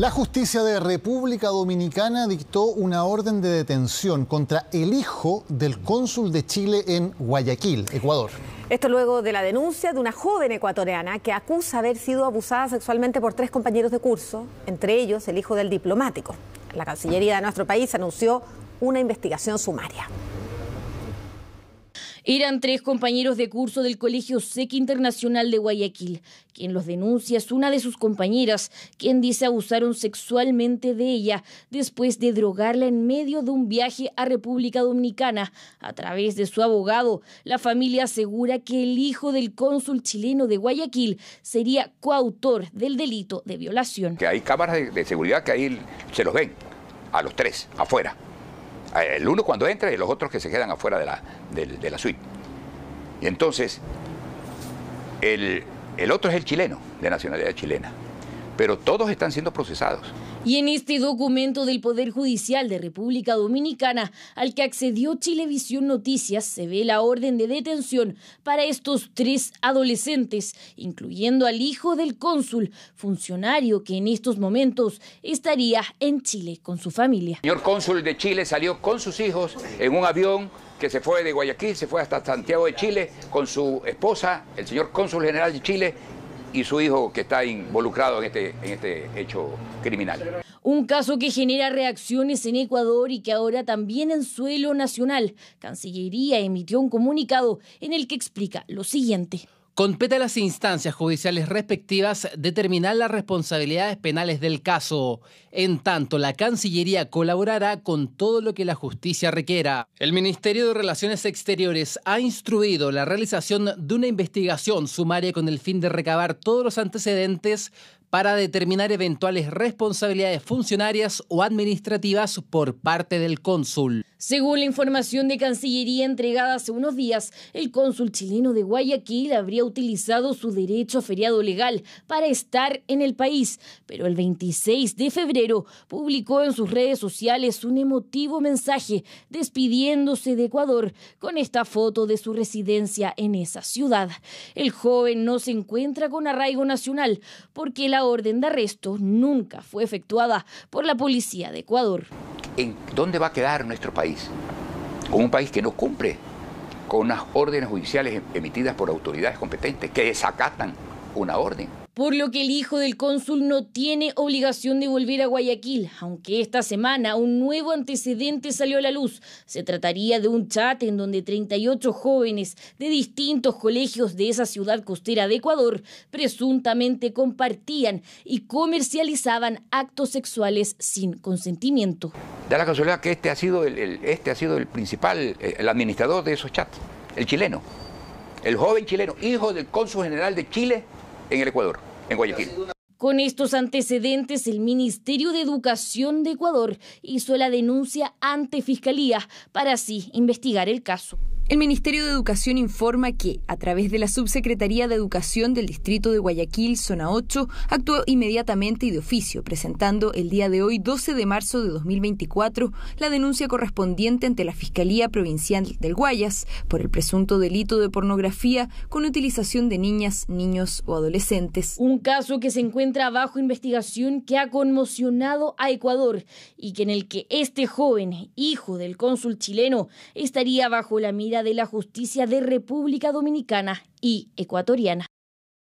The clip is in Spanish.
La justicia de República Dominicana dictó una orden de detención contra el hijo del cónsul de Chile en Guayaquil, Ecuador. Esto luego de la denuncia de una joven ecuatoriana que acusa haber sido abusada sexualmente por tres compañeros de curso, entre ellos el hijo del diplomático. La Cancillería de nuestro país anunció una investigación sumaria. Eran tres compañeros de curso del Colegio SEC Internacional de Guayaquil. Quien los denuncia es una de sus compañeras, quien dice abusaron sexualmente de ella después de drogarla en medio de un viaje a República Dominicana. A través de su abogado, la familia asegura que el hijo del cónsul chileno de Guayaquil sería coautor del delito de violación. Que hay cámaras de seguridad que ahí se los ven, a los tres, afuera. Eh, el uno cuando entra y los otros que se quedan afuera de la, de, la suite. Y entonces, el, el otro es el chileno, de nacionalidad chilena pero todos están siendo procesados. Y en este documento del Poder Judicial de República Dominicana, al que accedió Chilevisión Noticias, se ve la orden de detención para estos tres adolescentes, incluyendo al hijo del cónsul, funcionario que en estos momentos estaría en Chile con su familia. El señor cónsul de Chile salió con sus hijos en un avión que se fue de Guayaquil, se fue hasta Santiago de Chile con su esposa, el señor cónsul general de Chile y su hijo que está involucrado en este, en este hecho criminal. Un caso que genera reacciones en Ecuador y que ahora también en suelo nacional. Cancillería emitió un comunicado en el que explica lo siguiente. Compete a las instancias judiciales respectivas determinar las responsabilidades penales del caso. En tanto, la Cancillería colaborará con todo lo que la justicia requiera. El Ministerio de Relaciones Exteriores ha instruido la realización de una investigación sumaria con el fin de recabar todos los antecedentes para determinar eventuales responsabilidades funcionarias o administrativas por parte del cónsul. Según la información de Cancillería entregada hace unos días, el cónsul chileno de Guayaquil habría utilizado su derecho a feriado legal para estar en el país, pero el 26 de febrero publicó en sus redes sociales un emotivo mensaje despidiéndose de Ecuador con esta foto de su residencia en esa ciudad. El joven no se encuentra con arraigo nacional porque la orden de arresto nunca fue efectuada por la policía de Ecuador. ¿En dónde va a quedar nuestro país? un país que no cumple con las órdenes judiciales em-, emitidas por autoridades competentes, que desacatan una orden por lo que el hijo del cónsul no tiene obligación de volver a Guayaquil, aunque esta semana un nuevo antecedente salió a la luz. Se trataría de un chat en donde 38 jóvenes de distintos colegios de esa ciudad costera de Ecuador presuntamente compartían y comercializaban actos sexuales sin consentimiento. Da la casualidad que este ha sido el, este ha sido el principal, eh, el administrador de esos chats, el chileno, el joven chileno, hijo del cónsul general de Chile en el Ecuador, en Guayaquil. Con estos antecedentes, el Ministerio de Educación de Ecuador hizo la denuncia ante Fiscalía para así investigar el caso. El Ministerio de Educación informa que, a través de la Subsecretaría de Educación del Distrito de Guayaquil, Zona 8, actuó inmediatamente y de oficio, presentando el día de hoy, 12 de marzo de 2024, la denuncia correspondiente ante la Fiscalía Provincial del Guayas por el presunto delito de pornografía con utilización de niñas, niños o adolescentes. Un caso que se encuentra bajo investigación que ha conmocionado a Ecuador y que en el que este joven, hijo del cónsul chileno, estaría bajo la mira de la Justicia de República Dominicana y Ecuatoriana.